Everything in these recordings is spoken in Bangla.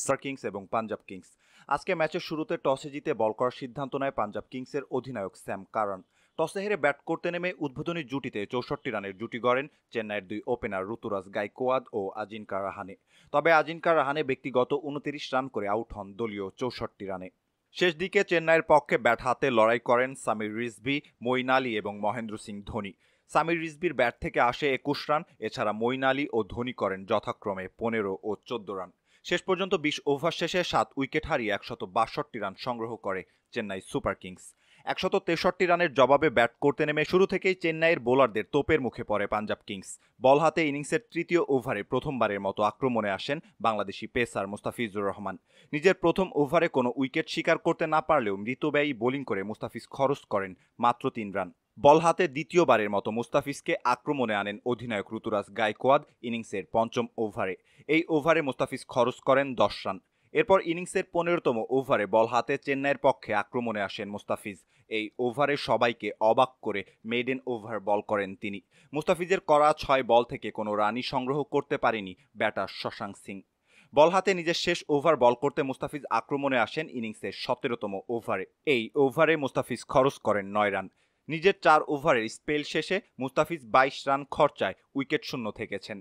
স্টার কিংস এবং পাঞ্জাব কিংস আজকে ম্যাচের শুরুতে টসে জিতে বল করার সিদ্ধান্ত নেয় পাঞ্জাব কিংসের অধিনায়ক স্যাম কারণ টসে হেরে ব্যাট করতে নেমে উদ্বোধনী জুটিতে চৌষট্টি রানের জুটি গড়েন চেন্নাইয়ের দুই ওপেনার ঋতুরাজ গাইকোয়াদ ও আজিনকা রাহানে তবে আজিনকা রাহানে ব্যক্তিগত উনতিরিশ রান করে আউট হন দলীয় চৌষট্টি রানে শেষ দিকে চেন্নাইয়ের পক্ষে ব্যাট হাতে লড়াই করেন সামির রিজভি মইন আলী এবং মহেন্দ্র সিং ধোনি সামির রিজবির ব্যাট থেকে আসে একুশ রান এছাড়া মইন আলী ও ধোনি করেন যথাক্রমে পনেরো ও চোদ্দ রান শেষ পর্যন্ত বিশ ওভার শেষে সাত উইকেট হারিয়ে একশত বাষট্টি রান সংগ্রহ করে চেন্নাই সুপার কিংস একশত তেষট্টি রানের জবাবে ব্যাট করতে নেমে শুরু থেকেই চেন্নাইয়ের বোলারদের তোপের মুখে পড়ে পাঞ্জাব কিংস বল হাতে ইনিংসের তৃতীয় ওভারে প্রথমবারের মতো আক্রমণে আসেন বাংলাদেশি পেসার মুস্তাফিজুর রহমান নিজের প্রথম ওভারে কোনো উইকেট শিকার করতে না পারলেও মৃতব্যয়ী বোলিং করে মুস্তাফিজ খরচ করেন মাত্র তিন রান বল হাতে দ্বিতীয়বারের মতো মুস্তাফিজকে আক্রমণে আনেন অধিনায়ক ঋতুরাজ গায়কোয়াদ ইনিংসের পঞ্চম ওভারে এই ওভারে মুস্তাফিজ খরচ করেন দশ রান এরপর ইনিংসের পনেরোতম ওভারে বল হাতে চেন্নাইয়ের পক্ষে আক্রমণে আসেন মুস্তাফিজ এই ওভারে সবাইকে অবাক করে মেডেন ওভার বল করেন তিনি মুস্তাফিজের করা ছয় বল থেকে কোনো রানই সংগ্রহ করতে পারেনি ব্যাটার শশাঙ্ক সিং বল হাতে নিজের শেষ ওভার বল করতে মুস্তাফিজ আক্রমণে আসেন ইনিংসের সতেরোতম ওভারে এই ওভারে মুস্তাফিজ খরচ করেন নয় রান নিজের চার ওভারের স্পেল শেষে মুস্তাফিজ বাইশ রান খরচায় উইকেট শূন্য থেকেছেন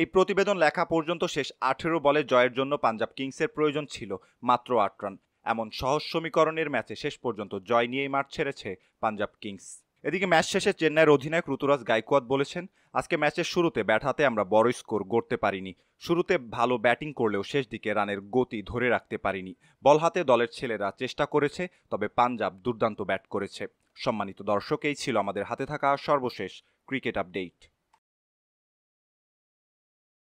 এই প্রতিবেদন লেখা পর্যন্ত শেষ আঠেরো বলে জয়ের জন্য পাঞ্জাব কিংসের প্রয়োজন ছিল মাত্র আট রান এমন সহজ সমীকরণের ম্যাচে শেষ পর্যন্ত জয় নিয়েই মাঠ ছেড়েছে পাঞ্জাব কিংস এদিকে ম্যাচ শেষে চেন্নাইয়ের অধিনায়ক ঋতুরাজ গাইকোয়াদ বলেছেন আজকে ম্যাচের শুরুতে ব্যাট হাতে আমরা বড় স্কোর গড়তে পারিনি শুরুতে ভালো ব্যাটিং করলেও শেষ দিকে রানের গতি ধরে রাখতে পারিনি বল হাতে দলের ছেলেরা চেষ্টা করেছে তবে পাঞ্জাব দুর্দান্ত ব্যাট করেছে সম্মানিত দর্শক এই ছিল আমাদের হাতে থাকা সর্বশেষ ক্রিকেট আপডেট